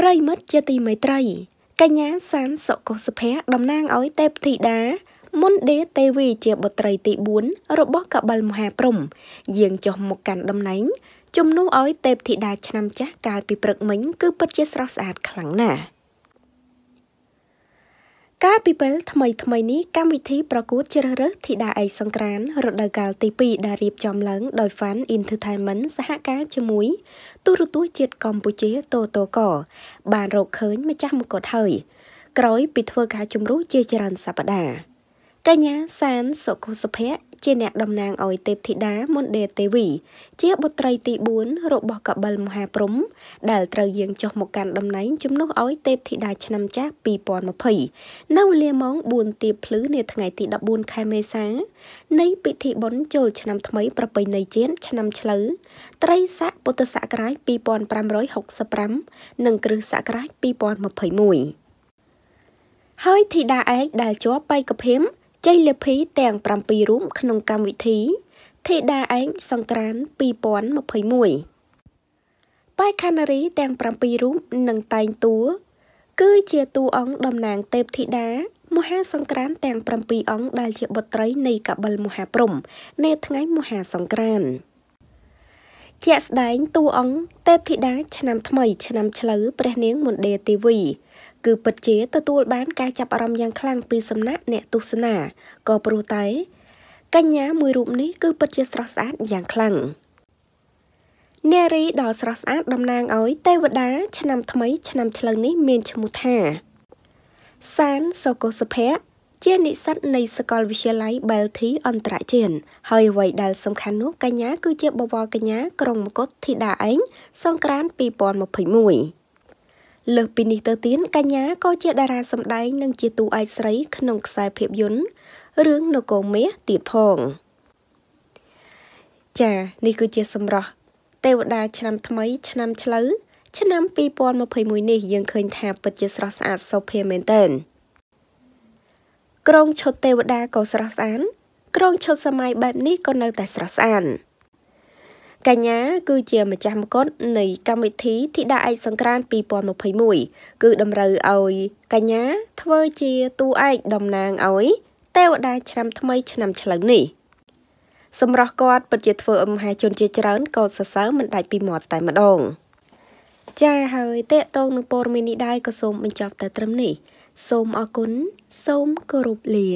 ប្រិមិត្តជាទីមេត្រីកញ្ញាសានសុកុសុភ័ក្រតំណាងឲ្យទេពធីតាមុនដេទេវីជាបុត្រីទី4របស់កបិលមហាព្រំយាងចុះមកកាន់តំណែងជំនួសឲ្យទេពធីតាឆ្នាំចាស់កាលពីព្រឹកមិញគឺពិតជាស្រស់ស្អាតខ្លាំងណាស់កាលពីពេលថ្មីថ្មីនេះកម្មវិធីប្រកួត ជ្រើសរើសធីតាអេសង្ក្រាន រដូវកាលទី2ដែលរៀបចំឡើងដោយ Fan Entertainment សហការជាមួយទូរទស្សន៍ជាតិកម្ពុជាតូតូកបានរកឃើញម្ចាស់មកុដហើយក្រោយពីធ្វើការជម្រុះជាច្រើនសប្តាហ៍កញ្ញាសានសុខុសុភ័ក្រជាអ្នកតំណាងឲ្យទេពធីតាមន្តេទេវីជាបុត្រីទី4របស់កបិលមហាព្រំដែលត្រូវយាងចុះមកកាន់តំណែងជំនួសឲ្យទេពធីតាឆ្នាំចាស់2020នៅវេលាម៉ោង4ទៀបភ្លឺនាថ្ងៃទី14ខែមេសា នៃ ពិធីបុណ្យចូល ឆ្នាំថ្មី ប្រពៃណីជាតិឆ្នាំឆ្លូវត្រីស័កពុទ្ធសករាជ2565និង គ្រិស្តសករាជ2021ហើយធីតាឯកដែលជាប់បេក្ខភាពជ័យលាភីទាំង7រូបក្នុងកម្មវិធីធីតាឯងសង្ក្រាន2021បាយខានារីទាំង7រូបនឹងតែងតួគឺ ជាតួអង្គតំណាងទេពធីតាមហាសង្ក្រានទាំង7អង្គដែលជាបុត្រីនៃកបិលមហាព្រំនៅថ្ងៃមហាសង្ក្រាន្តជាក់ស្ដែងតួអង្គទេពធីតាឆ្នាំថ្មី ឆ្នាំឆ្លូវព្រះនាងមណ្ឌេទេវីគឺពិតជាទទួលបានការចាប់អារម្មណ៍យ៉ាងខ្លាំងពីសំណាក់អ្នកទស្សនាក៏ព្រោះតែកញ្ញាមួយរូបនេះគឺពិតជាស្រស់ស្អាតយ៉ាងខ្លាំងនារីដ៏ស្រស់ស្អាតតំណាងឲ្យទេវតាឆ្នាំថ្មីឆ្នាំឆ្លូវនេះមានឈ្មោះថាសានសូកូសុភ័ក្រជានិស្សិតនៃសាកលវិទ្យាល័យ Belty អន្តរជាតិហើយអ្វីដែលសំខាន់នោះកញ្ញាគឺជាបវរកញ្ញា ក្រុងមកុដធីតាឯងសង្ក្រាន2021លើសពីនេះទៅទៀតកញ្ញាក៏ជាតារាសម្ដែងនិងជាតួឯកស្រីក្នុងខ្សែភាពយន្តរឿងនគរមាសទៀតផង ចានេះគឺជាសម្រស់ទេវតាឆ្នាំថ្មី ឆ្នាំឆ្លូវឆ្នាំ2021នេះយើងឃើញថាពិតជាស្រស់ស្អាតសោភាមែនទែន។ក្រងឈុតទេវតាក៏ស្រស់ស្អាតក្រងឈុតសម័យបែបនេះក៏នៅតែស្រស់ស្អាតកញ្ញាគឺជាម្ចាស់មកុដនៃកម្មវិធីធីតាឯកសង្ក្រាន2021គឺតម្រូវឲ្យកញ្ញាធ្វើជាតួឯកតំណាងឲ្យទេវតាឆ្នាំថ្មីឆ្នាំឆ្លូវនេះសម្រាប់គាត់ពិតជាធ្វើឲ្យមហាជនជាច្រើនក៏សរសើរមិនដាច់ពីមាត់តែម្ដង ចាហើយតេតងនឹងព័ត៌មាននេះដែរក៏សូមបញ្ចប់តែត្រឹមនេះសូមអរគុណសូមគោរពលា